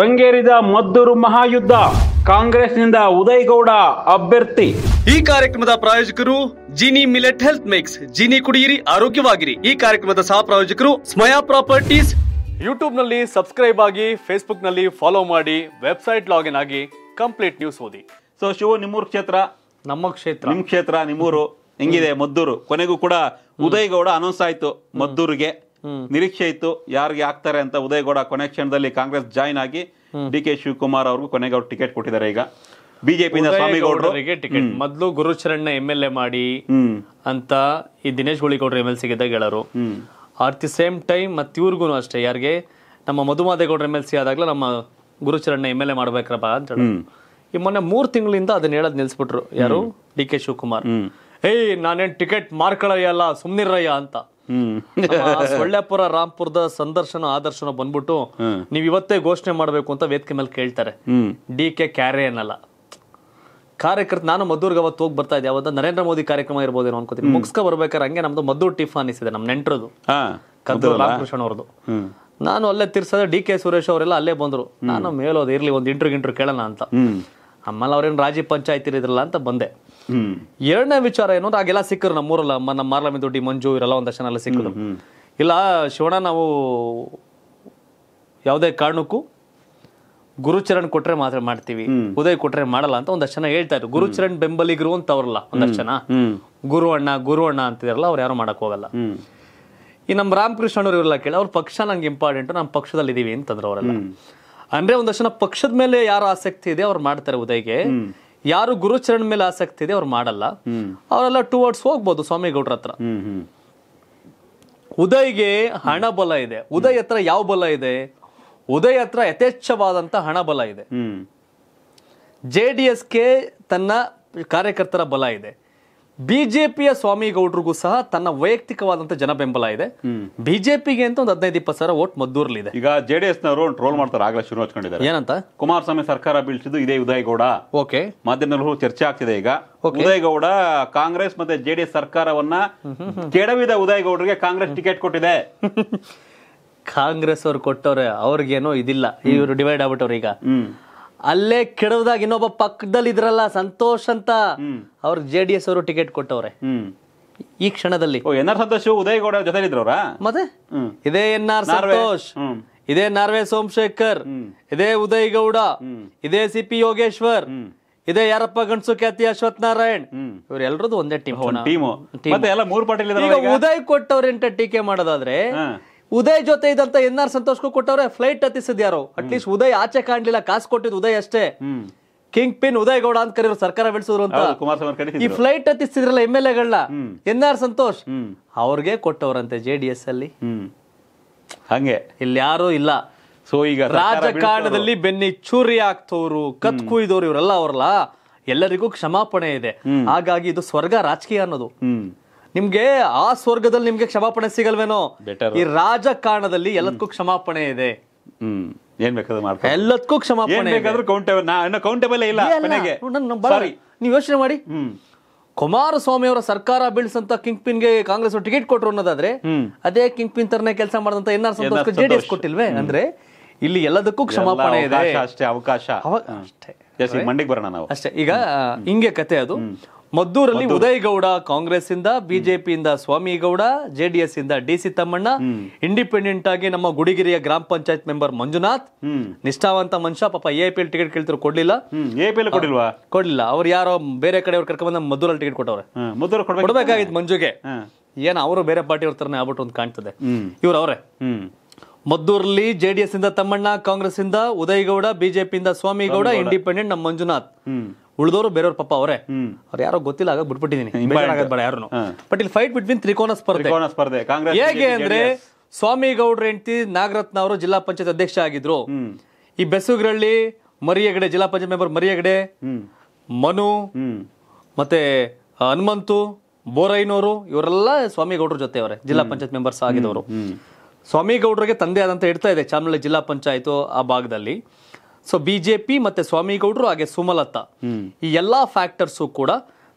ರಂಗೇರಿದ ಮದ್ದೂರು ಮಹಾಯುದ್ಧ ಕಾಂಗ್ರೆಸ್ನಿಂದ ನಿಂದ ಗೌಡ ಅಭ್ಯರ್ಥಿ ಈ ಕಾರ್ಯಕ್ರಮದ ಪ್ರಾಯೋಜಕರು Jini millet health mix Jini ಕುಡಿಯಿರಿ ಆರೋಗ್ಯವಾಗಿರಿ ಈ ಕಾರ್ಯಕ್ರಮದ ಸಹ ಪ್ರಾಯೋಜಕರು ಸ್ಮಯಾ ಪ್ರಾಪರ್ಟೀಸ್ ಯೂಟ್ಯೂಬ್ ನಲ್ಲಿ ಸಬ್ಸ್ಕ್ರೈಬ್ ಆಗಿ ಫೇಸ್ಬುಕ್ ನಲ್ಲಿ ಫಾಲೋ ಮಾಡಿ ವೆಬ್ಸೈಟ್ ಲಾಗಿನ್ ಆಗಿ ಕಂಪ್ಲೀಟ್ ನ್ಯೂಸ್ ಓದಿ ಸೊ ಶಿವ ನಿಮ್ಮೂರ್ ಕ್ಷೇತ್ರ ನಮ್ಮ ಕ್ಷೇತ್ರ ನಿಮ್ಮ ಕ್ಷೇತ್ರ ನಿಮ್ಮೂರು ಹೆಂಗಿದೆ ಮದ್ದೂರು ಕೊನೆಗೂ ಕೂಡ ಉದಯ್ ಗೌಡ ಅನೌನ್ಸ್ ಆಯ್ತು ಮದ್ದೂರಿಗೆ ನಿರೀಕ್ಷೆ ಇತ್ತು ಯಾರಿಗೆ ಆಗ್ತಾರೆ ಅಂತ ಉದಯ್ ಗೌಡ ಕೊನೆ ಕ್ಷಣದಲ್ಲಿ ಕಾಂಗ್ರೆಸ್ ಜಾಯ್ನ್ ಆಗಿ ಡಿ ಕೆ ಶಿವಕುಮಾರ್ ಅವ್ರಿಗೂ ಕೊನೆಗೆ ಅವ್ರು ಟಿಕೆಟ್ ಕೊಟ್ಟಿದ್ದಾರೆ ಈಗ ಬಿಜೆಪಿ ಟಿಕೆಟ್ ಮೊದಲು ಗುರುಚರಣ್ಣ ಎಂ ಎಲ್ ಎ ಮಾಡಿ ಅಂತ ಈ ದಿನೇಶ್ ಗುಳಿಗೌಡರು ಎಂ ಎಲ್ ಸಿ ಗೆದ್ದಾಗ ಹೇಳೋರು ಅಟ್ ದಿ ಸೇಮ್ ಟೈಮ್ ಮತ್ತೆ ಇವ್ರಿಗೂ ಅಷ್ಟೇ ಯಾರಿಗೆ ನಮ್ಮ ಮಧುಮಾದೇಗೌಡರು ಎಮ್ ಎಲ್ ಸಿ ಆದಾಗಲೂ ನಮ್ಮ ಗುರುಚರಣ್ಣ ಎಂ ಎಲ್ ಎ ಮಾಡ್ಬೇಕ್ರಪ್ಪ ಅಂತ ಹೇಳಿ ಈ ಮೊನ್ನೆ ಮೂರ್ ತಿಂಗಳಿಂದ ಅದನ್ನ ಹೇಳೋದು ನಿಲ್ಸ್ಬಿಟ್ರು ಯಾರು ಡಿ ಕೆ ಶಿವಕುಮಾರ್ ಏಯ್ ನಾನೇನ್ ಟಿಕೆಟ್ ಮಾರ್ಕಳಯ್ಯಲ್ಲ ಸುಮ್ನಿರಯ್ಯ ಅಂತ ಸೊಳ್ಳೆಪುರ ರಾಮ್ಪುರದ ಸಂದರ್ಶನ ಆದರ್ಶನ ಬಂದ್ಬಿಟ್ಟು ನೀವ್ ಇವತ್ತೇ ಘೋಷಣೆ ಮಾಡ್ಬೇಕು ಅಂತ ವೇದಿಕೆ ಮೇಲೆ ಕೇಳ್ತಾರೆ ಡಿ ಕೆ ಕ್ಯಾರೆ ಅನ್ನಲ್ಲ ಕಾರ್ಯಕರ್ತ ನಾನು ಮದ್ದೂರ್ಗ ಅವತ್ತು ಹೋಗಿ ಬರ್ತಾ ಇದ್ದೆ ಅವತ್ತ ನರೇಂದ್ರ ಮೋದಿ ಕಾರ್ಯಕ್ರಮ ಇರ್ಬೋದೇನೋ ಅನ್ಕೋತೀನಿ ಮುಗಿಸ್ಕೊ ಬರ್ಬೇಕಾರೆ ಹಂಗೆ ನಮ್ದು ಮದ್ದೂರ್ ಟಿಫ್ ಅನಿಸಿದೆ ನಮ್ ನೆಂಟ್ರದು ರಾಮಕೃಷ್ಣ ಅವ್ರದ್ದು ನಾನು ಅಲ್ಲೇ ತಿರ್ಸದ ಡಿ ಕೆ ಸುರೇಶ್ ಅವರೆಲ್ಲ ಅಲ್ಲೇ ಬಂದ್ರು ನಾನು ಮೇಲೋದು ಇರ್ಲಿ ಒಂದು ಇಂಟ್ರು ಗಿಂಟ್ರು ಕೇಳೋಣ ಅಂತ ಅಮ್ಮಲ್ಲ ಅವ್ರೇನು ರಾಜಿ ಪಂಚಾಯತ್ ಇರಿದ್ರಲ್ಲ ಅಂತ ಬಂದೆ ಎರಡನೇ ವಿಚಾರ ಏನು ಅಂದ್ರೆ ಆಗೆಲ್ಲ ಸಿಕ್ಕರು ನಮ್ಮೂರಲ್ಲ ನಮ್ಮ ಮಾರ್ಲಮಿ ದೊಡ್ಡಿ ಮಂಜು ಇವರೆಲ್ಲ ಒಂದಷ್ಟು ಜನ ಎಲ್ಲ ಇಲ್ಲ ಶಿವಣ್ಣ ನಾವು ಯಾವುದೇ ಕಾರಣಕ್ಕೂ ಗುರುಚರಣ್ ಕೊಟ್ರೆ ಮಾತ್ರ ಮಾಡ್ತೀವಿ ಉದಯ್ ಕೊಟ್ರೆ ಮಾಡಲ್ಲ ಅಂತ ಒಂದಷ್ಟು ಜನ ಹೇಳ್ತಾ ಇದ್ರು ಗುರುಚರಣ್ ಬೆಂಬಲಿಗರು ಅಂತ ಅವ್ರಲ್ಲ ಒಂದಷ್ಟು ಜನ ಗುರು ಅಣ್ಣ ಗುರು ಅಣ್ಣ ಅಂತಿದಾರಲ್ಲ ಅವ್ರು ಯಾರು ಮಾಡಕ್ ಹೋಗಲ್ಲ ಈ ನಮ್ಮ ರಾಮಕೃಷ್ಣನವ್ರು ಇವರೆಲ್ಲ ಕೇಳಿ ಅವ್ರ ಪಕ್ಷ ನಂಗೆ ಇಂಪಾರ್ಟೆಂಟ್ ನಮ್ಮ ಪಕ್ಷದಲ್ಲಿ ಇದೀವಿ ಅಂತಂದ್ರು ಅವರೆಲ್ಲ ಅಂದ್ರೆ ಒಂದಷ್ಟು ಜನ ಪಕ್ಷದ ಮೇಲೆ ಯಾರು ಆಸಕ್ತಿ ಇದೆ ಅವ್ರು ಮಾಡ್ತಾರೆ ಉದಯ್ಗೆ ಯಾರು ಗುರುಚರಣ್ ಮೇಲೆ ಆಸಕ್ತಿ ಇದೆ ಅವ್ರು ಮಾಡಲ್ಲ ಅವರೆಲ್ಲ ಟೂ ವರ್ಡ್ಸ್ ಹೋಗ್ಬೋದು ಸ್ವಾಮಿಗೌಡ್ರ ಹತ್ರ ಉದಯ್ಗೆ ಹಣ ಬಲ ಇದೆ ಉದಯ್ ಹತ್ರ ಯಾವ ಬಲ ಇದೆ ಉದಯ್ ಹತ್ರ ಯಥೇಚ್ಛವಾದಂತ ಹಣ ಬಲ ಇದೆ ಜೆ ಡಿ ಎಸ್ಗೆ ತನ್ನ ಕಾರ್ಯಕರ್ತರ ಬಲ ಇದೆ ಬಿಜೆಪಿಯ ಸ್ವಾಮಿಗೌಡ್ರಿಗೂ ಸಹ ತನ್ನ ವೈಯಕ್ತಿಕವಾದಂತ ಜನ ಬೆಂಬಲ ಇದೆ ಬಿಜೆಪಿಗೆ ಅಂತ ಒಂದು ಹದಿನೈದು ಇಪ್ಪತ್ತು ಸಾವಿರ ವೋಟ್ ಮದ್ದೂರಲ್ಲಿದೆ ಈಗ ಜೆಡಿಎಸ್ ನವರು ಟ್ರೋಲ್ ಮಾಡ್ತಾರೆ ಆಗಲೇ ಶುರು ಹಚ್ಕೊಂಡಿದ್ದಾರೆ ಏನಂತ ಕುಮಾರಸ್ವಾಮಿ ಸರ್ಕಾರ ಬೀಳಿಸಿದ್ದು ಇದೇ ಉದಯಗೌಡ ಓಕೆ ಮಾಧ್ಯಮದಲ್ಲೂ ಚರ್ಚೆ ಆಗ್ತಿದೆ ಈಗ ಉದಯಗೌಡ ಕಾಂಗ್ರೆಸ್ ಮತ್ತೆ ಜೆಡಿಎಸ್ ಸರ್ಕಾರವನ್ನ ಕೆಡವಿದ ಉದಯಗೌಡರಿಗೆ ಕಾಂಗ್ರೆಸ್ ಟಿಕೆಟ್ ಕೊಟ್ಟಿದೆ ಕಾಂಗ್ರೆಸ್ ಅವ್ರು ಕೊಟ್ಟವ್ರೆ ಅವ್ರಿಗೇನೋ ಇದಿಲ್ಲ ಇವರು ಡಿವೈಡ್ ಆಗ್ಬಿಟ್ಟವ್ರು ಈಗ ಅಲ್ಲೇ ಕೆಡವದಾಗ ಇನ್ನೊಬ್ಬ ಪಕ್ಕದಲ್ಲಿ ಇದ್ರಲ್ಲ ಸಂತೋಷ್ ಅಂತ ಅವ್ರಿಗೆ ಜೆ ಡಿ ಎಸ್ ಅವರು ಟಿಕೆಟ್ ಕೊಟ್ಟವ್ರೆ ಈ ಕ್ಷಣದಲ್ಲಿ ಎನ್ ಆರ್ ಸಂತೋಷ್ ಉದಯಗೌಡ ಜೊತೆ ಮತ್ತೆ ಇದೇ ಎನ್ ಆರ್ ಸಂತೋಷ್ ಇದೇ ನಾರ್ವೆ ಸೋಮಶೇಖರ್ ಇದೇ ಉದಯ್ ಗೌಡ ಇದೇ ಸಿ ಪಿ ಯೋಗೇಶ್ವರ್ ಇದೇ ಯಾರಪ್ಪ ಗಣಸು ಖ್ಯಾತಿ ಅಶ್ವಥ್ ನಾರಾಯಣ್ ಇವರೆಲ್ಲರದು ಒಂದೇ ಟೀಮ್ ಟೀಮ್ ಮೂರು ಉದಯ್ ಕೊಟ್ಟವ್ರೆಂಟ ಟೀಕೆ ಮಾಡೋದಾದ್ರೆ ಉದಯ್ ಜೊತೆ ಇದ್ದಂತ ಎನ್ ಆರ್ ಸಂತೋಷ್ಗೂ ಕೊಟ್ಟವ್ರೆ ಫ್ಲೈಟ್ ಅಟ್ ಲೀಸ್ಟ್ ಉದಯ್ ಆಚೆ ಕಾಣ್ಲಿಲ್ಲ ಕಾಸು ಕೊಟ್ಟಿದ್ ಉದಯ್ ಅಷ್ಟೇ ಕಿಂಗ್ ಪಿನ್ ಉದಯ್ ಗೌಡ ಅಂತ ಕರೀರು ಸರ್ಕಾರ ಬೆಳೆಸಿದ್ರು ಅಂತ ಈ ಫ್ಲೈಟ್ ಹತ್ತಿಸಿದ್ರಲ್ಲ M L N R Santosh ಅವ್ರಿಗೆ ಕೊಟ್ಟವ್ರಂತೆ ಜೆ ಡಿ ಎಸ್ ಅಲ್ಲಿ ಹಂಗೆ ಇಲ್ಲಿ ಯಾರು ಇಲ್ಲ ಸೊ ಈಗ ರಾಜಕಾರಣದಲ್ಲಿ ಬೆನ್ನಿ ಚೂರಿ ಹಾಕ್ತವ್ರು ಕತ್ ಕುಯ್ದವ್ರು ಇವರೆಲ್ಲ ಅವ್ರಲ್ಲ ಎಲ್ಲರಿಗೂ ಕ್ಷಮಾಪಣೆ ಇದೆ ಹಾಗಾಗಿ ಇದು ಸ್ವರ್ಗ ರಾಜಕೀಯ ಅನ್ನೋದು ನಿಮ್ಗೆ ಆ ಸ್ವರ್ಗದಲ್ಲಿ ನಿಮ್ಗೆ ಕ್ಷಮಾಪಣೆ ಸಿಗಲ್ವೇನೋ ಈ ರಾಜಕಾರಣದಲ್ಲಿ ಎಲ್ಲದಕ್ಕೂ ಕ್ಷಮಾಪಣೆ ಇದೆ ಹ್ಮ್ ಏನ್ ಬೇಕಾದ್ರೂ ಮಾಡ್ತಾರೆ ಎಲ್ಲದಕ್ಕೂ ಕ್ಷಮಾಪಣೆ ಕೌಂಟೇಬಲ್ ಇಲ್ಲ ನೀವು ಯೋಚನೆ ಮಾಡಿ ಕುಮಾರಸ್ವಾಮಿ ಅವರ ಸರ್ಕಾರ ಬೀಳ್ಸಂತ ಕಿಂಗ್ ಪಿನ್ ಗೆ ಕಾಂಗ್ರೆಸ್ ಟಿಕೆಟ್ ಕೊಟ್ರು ಅನ್ನೋದಾದ್ರೆ ಅದೇ ಕಿಂಗ್ ಪಿನ್ ತರನೇ ಕೆಲಸ ಮಾಡಿದಂತ ಎನ್ ಜೆ ಸಂತೋಷ್ ಜೆಡಿಎಸ್ ಕೊಟ್ಟಿಲ್ವೇ ಅಂದ್ರೆ ಇಲ್ಲಿ ಎಲ್ಲದಕ್ಕೂ ಕ್ಷಮಾಪಣೆ ಇದೆ ಅಷ್ಟೇ ಅವಕಾಶ ಅಷ್ಟೇ ಮಂಡಿಗೆ ಬರೋಣ ನಾವು ಅಷ್ಟೇ ಈಗ ಹಿಂಗೆ ಕತೆ ಅದು ಮದ್ದೂರಲ್ಲಿ ಉದಯ್ ಗೌಡ ಕಾಂಗ್ರೆಸ್ ಇಂದ ಬಿಜೆಪಿಯಿಂದ ಸ್ವಾಮಿಗೌಡ ಜೆಡಿಎಸ್ ಇಂದ ಡಿ ಸಿ ತಮ್ಮಣ್ಣ ಇಂಡಿಪೆಂಡೆಂಟ್ ಆಗಿ ನಮ್ಮ ಗುಡಿಗಿರಿಯ ಗ್ರಾಮ ಪಂಚಾಯತ್ ಮೆಂಬರ್ ಮಂಜುನಾಥ್ ನಿಷ್ಠಾವಂತ ಮನುಷ್ಯ ಪಾಪ ಎ ಪಿ ಎಲ್ ಟಿಕೆಟ್ ಕೇಳ್ತಿರೋ ಕೊಡ್ಲಿಲ್ಲ ಎ ಪಿ ಎಲ್ ಕೊಡಿಲ್ವಾ ಕೊಡ್ಲಿಲ್ಲ ಅವ್ರು ಯಾರೋ ಬೇರೆ ಕಡೆ ಅವ್ರು ಕರ್ಕೊಂಡ್ ಬಂದ ಮದ್ದೂರಲ್ಲಿ ಟಿಕೆಟ್ ಕೊಟ್ಟವ್ರೆ ಮದ್ದೂರು ಕೊಡ್ಬೇಕಾಗಿತ್ತು ಮಂಜುಗೆ ಏನ್ ಅವರು ಬೇರೆ ಪಾರ್ಟಿ ತರನೇ ಆಗ್ಬಿಟ್ಟು ಒಂದು ಕಾಣ್ತದೆ ಇವ್ರು ಅವರೇ ಮದ್ದೂರಲ್ಲಿ ಜೆಡಿಎಸ್ ಇಂದ ತಮ್ಮಣ್ಣ ಕಾಂಗ್ರೆಸ್ ಇಂದ ಉದಯ್ ಗೌಡ ಬಿಜೆಪಿಯಿಂದ ಸ್ವಾಮಿಗೌಡ ಇಂಡಿಪೆಂಡೆಂಟ್ ನಮ್ಮ ಮಂಜುನಾಥ್ ಉಳಿದವರು ಬೇರೆಯವ್ರ ಪಾಪ ಅವರೇ ಅವ್ರು ಯಾರೋ ಗೊತ್ತಿಲ್ಲ ಆಗ ಬಿಟ್ಬಿಟ್ಟಿದ್ದೀನಿ ಬಟ್ ಇಲ್ಲಿ ಫೈಟ್ ಬಿಟ್ವೀನ್ ತ್ರಿಕೋನ ಸ್ಪರ್ಧೆ ಸ್ಪರ್ಧೆ ಹೇಗೆ ಅಂದ್ರೆ ಸ್ವಾಮಿ ಗೌಡ್ರ ಹೆಂಡತಿ ನಾಗರತ್ನ ಅವರು ಜಿಲ್ಲಾ ಪಂಚಾಯತ್ ಅಧ್ಯಕ್ಷ ಆಗಿದ್ರು ಈ ಬೆಸುಗ್ರಳ್ಳಿ ಮರಿಯಗಡೆ ಜಿಲ್ಲಾ ಪಂಚಾಯತ್ ಮೆಂಬರ್ ಮರಿಯಗಡೆ ಮನು ಮತ್ತೆ ಹನುಮಂತು ಬೋರೈನವರು ಇವರೆಲ್ಲ ಸ್ವಾಮಿ ಗೌಡ್ರ ಜೊತೆ ಅವರೇ ಜಿಲ್ಲಾ ಪಂಚಾಯತ್ ಮೆಂಬರ್ಸ್ ಆಗಿದವರು ಸ್ವಾಮಿ ಗೌಡ್ರಿಗೆ ತಂದೆ ಆದಂತ ಇಡ್ತಾ ಇದೆ ಚಾಮರಳ್ಳಿ ಜಿಲ್ಲಾ ಪಂಚಾಯತ್ ಆ ಭಾಗದಲ್ಲಿ ಸೊ ಬಿಜೆಪಿ ಮತ್ತೆ ಸ್ವಾಮಿಗೌಡರು ಹಾಗೆ ಸುಮಲತಾ ಈ ಎಲ್ಲಾ ಫ್ಯಾಕ್ಟರ್ಸ್ ಕೂಡ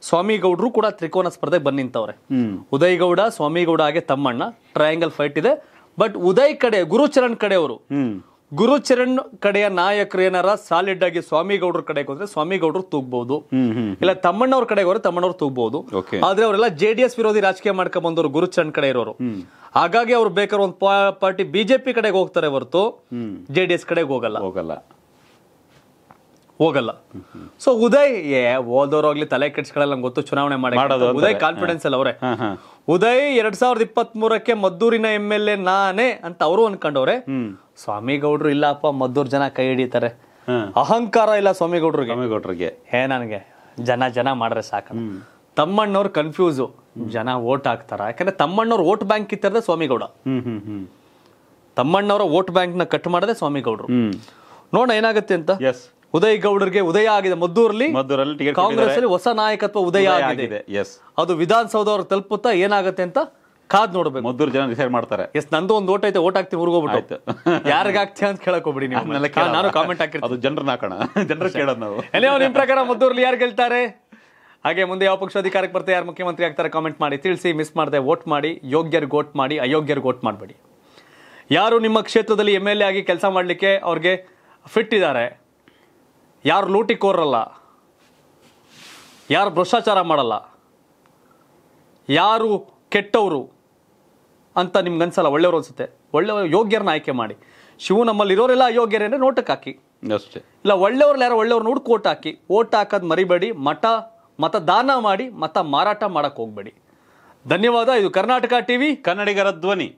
ಸ್ವಾಮಿಗೌಡರು ಕೂಡ ತ್ರಿಕೋನ ಸ್ಪರ್ಧೆಗೆ ಬಂದ್ ನಿಂತವ್ರೆ ಉದಯ್ ಗೌಡ ಸ್ವಾಮಿಗೌಡ ಹಾಗೆ ತಮ್ಮಣ್ಣ ಟ್ರಯಾಂಗಲ್ ಫೈಟ್ ಇದೆ ಬಟ್ ಉದಯ್ ಕಡೆ ಗುರುಚರಣ್ ಕಡೆಯವರು ಗುರುಚರಣ್ ಕಡೆಯ ನಾಯಕರು ಏನಾರ ಸಾಲಿಡ್ ಆಗಿ ಸ್ವಾಮಿಗೌಡರ ಕಡೆ ಹೋದ್ರೆ ಸ್ವಾಮಿಗೌಡರು ತೂಗ್ಬಹುದು ಇಲ್ಲ ತಮ್ಮಣ್ಣವ್ರ ಕಡೆ ಹೋದ್ರೆ ತಮ್ಮಣ್ಣವ್ರು ತೂಗ್ಬಹುದು ಆದ್ರೆ ಅವರೆಲ್ಲ ಜೆಡಿಎಸ್ ವಿರೋಧಿ ರಾಜಕೀಯ ಮಾಡ್ಕೊಂಡ್ ಬಂದವರು ಗುರುಚರಣ್ ಕಡೆ ಇರೋರು ಹಾಗಾಗಿ ಅವ್ರು ಬೇಕಾದ್ರೆ ಒಂದು ಪಾರ್ಟಿ ಬಿಜೆಪಿ ಕಡೆಗೆ ಹೋಗ್ತಾರೆ ಹೊರತು ಜೆಡಿಎಸ್ ಕಡೆಗೆ ಹೋಗಲ್ಲ ಹೋಗಲ್ಲ ಹೋಗಲ್ಲ ಸೊ ಉದಯ್ ಏ ಆಗ್ಲಿ ತಲೆ ಕೆಡ್ಸ್ಕೊಳ್ಳಲ್ಲ ಗೊತ್ತು ಚುನಾವಣೆ ಮಾಡಿ ಉದಯ್ ಕಾನ್ಫಿಡೆನ್ಸ್ ಅಲ್ಲ ಅವರೇ ಉದಯ್ ಎರಡ್ ಸಾವಿರದ ಇಪ್ಪತ್ತ್ ಮೂರಕ್ಕೆ ಮದ್ದೂರಿನ ಎಂ ಎಲ್ ಎ ನಾನೇ ಅಂತ ಅವರು ಅನ್ಕೊಂಡವ್ರೆ ಸ್ವಾಮಿಗೌಡ್ರು ಇಲ್ಲಪ್ಪ ಮದ್ದೂರ್ ಜನ ಕೈ ಹಿಡಿತಾರೆ ಅಹಂಕಾರ ಇಲ್ಲ ಸ್ವಾಮಿಗೌಡ್ರಿಗೆ ಸ್ವಾಮಿಗೌಡ್ರಿಗೆ ಏ ನನಗೆ ಜನ ಜನ ಮಾಡ್ರೆ ಸಾಕ ತಮ್ಮಣ್ಣವ್ರು ಕನ್ಫ್ಯೂಸ್ ಜನ ಓಟ್ ಹಾಕ್ತಾರ ಯಾಕಂದ್ರೆ ತಮ್ಮಣ್ಣವ್ರ ಓಟ್ ಬ್ಯಾಂಕ್ ಕಿತ್ತರದೆ ಸ್ವಾಮಿಗೌಡ ತಮ್ಮಣ್ಣವರ ಓಟ್ ಬ್ಯಾಂಕ್ ನ ಕಟ್ ಮಾಡದೆ ಸ್ವಾಮಿಗೌಡರು ನೋಡ ಏನಾಗತ್ತೆ ಅಂತ ಎಸ್ ಉದಯ್ ಗೌಡರಿಗೆ ಉದಯ ಆಗಿದೆ ಮದ್ದೂರಲ್ಲಿ ಕಾಂಗ್ರೆಸ್ ಅಲ್ಲಿ ಹೊಸ ನಾಯಕತ್ವ ಉದಯ ಆಗಿದೆ ಎಸ್ ಅದು ವಿಧಾನಸೌಧವ್ರು ತಲುಪುತ್ತಾ ಏನಾಗುತ್ತೆ ಅಂತ ಕಾದ್ ನೋಡ್ಬೇಕು ಮದ್ದೂರು ಜನ ಡಿಸೈಡ್ ಮಾಡ್ತಾರೆ ಎಸ್ ನಂದು ಒಂದು ಓಟ್ ಐತೆ ಓಟ್ ಆಗ್ತಿ ಊರ್ಗೋಗ್ಬಿಟ್ಟು ಯಾರಿಗೆ ಹಾಕ್ತೀಯ ಅಂತ ಕೇಳಕ್ ಹೋಗ್ಬಿಡಿ ನಾನು ಕಾಮೆಂಟ್ ಹಾಕಿರ್ತೀನಿ ಅದು ಜನರನ್ನ ಹಾಕೋಣ ಜನರ ಕೇಳೋದು ನಾವು ಎಲ್ಲ ನಿಮ್ಮ ಪ್ರಕಾರ ಮದ್ದೂರ್ಲಿ ಯಾರು ಗೆಲ್ತಾರೆ ಹಾಗೆ ಮುಂದೆ ಯಾವ ಪಕ್ಷ ಅಧಿಕಾರಕ್ಕೆ ಬರ್ತಾರೆ ಯಾರು ಮುಖ್ಯಮಂತ್ರಿ ಆಗ್ತಾರೆ ಕಾಮೆಂಟ್ ಮಾಡಿ ತಿಳಿಸಿ ಮಿಸ್ ಮಾಡದೆ ವೋಟ್ ಮಾಡಿ ಯೋಗ್ಯರಿಗೆ ಓಟ್ ಮಾಡಿ ಅಯೋಗ್ಯರಿಗೆ ಓಟ್ ಮಾಡಬೇಡಿ ಯಾರು ನಿಮ್ಮ ಕ್ಷೇತ್ರದಲ್ಲಿ ಎಮ್ ಎಲ್ ಎ ಆಗಿ ಕೆಲಸ ಮಾಡಲಿಕ್ಕೆ ಅವ್ರಿಗೆ ಫಿಟ್ ಇದ್ದಾರೆ ಯಾರು ಲೂಟಿ ಕೋರಲ್ಲ ಯಾರು ಭ್ರಷ್ಟಾಚಾರ ಮಾಡಲ್ಲ ಯಾರು ಕೆಟ್ಟವರು ಅಂತ ನಿಮ್ಗೆ ಅನ್ಸಲ್ಲ ಒಳ್ಳೆಯವರು ಅನ್ಸುತ್ತೆ ಒಳ್ಳೆಯ ಯೋಗ್ಯರನ್ನ ಆಯ್ಕೆ ಮಾಡಿ ಶಿವು ನಮ್ಮಲ್ಲಿ ಇರೋರೆಲ್ಲ ಯೋಗ್ಯರೇನೆ ನೋಟಕ್ಕೆ ಹಾಕಿ ಅಷ್ಟೇ ಇಲ್ಲ ಒಳ್ಳೆಯವ್ರಲ್ಲಿ ಯಾರೋ ಒಳ್ಳೆಯವ್ರನ್ನ ಹುಡ್ಕು ಓಟ್ ಹಾಕಿ ಓಟ್ ಹಾಕೋದು ಮರಿಬೇಡಿ ಮಠ ಮತದಾನ ಮಾಡಿ ಮತ ಮಾರಾಟ ಮಾಡೋಕ್ಕೆ ಹೋಗಬೇಡಿ ಧನ್ಯವಾದ ಇದು ಕರ್ನಾಟಕ ವಿ ಕನ್ನಡಿಗರ ಧ್ವನಿ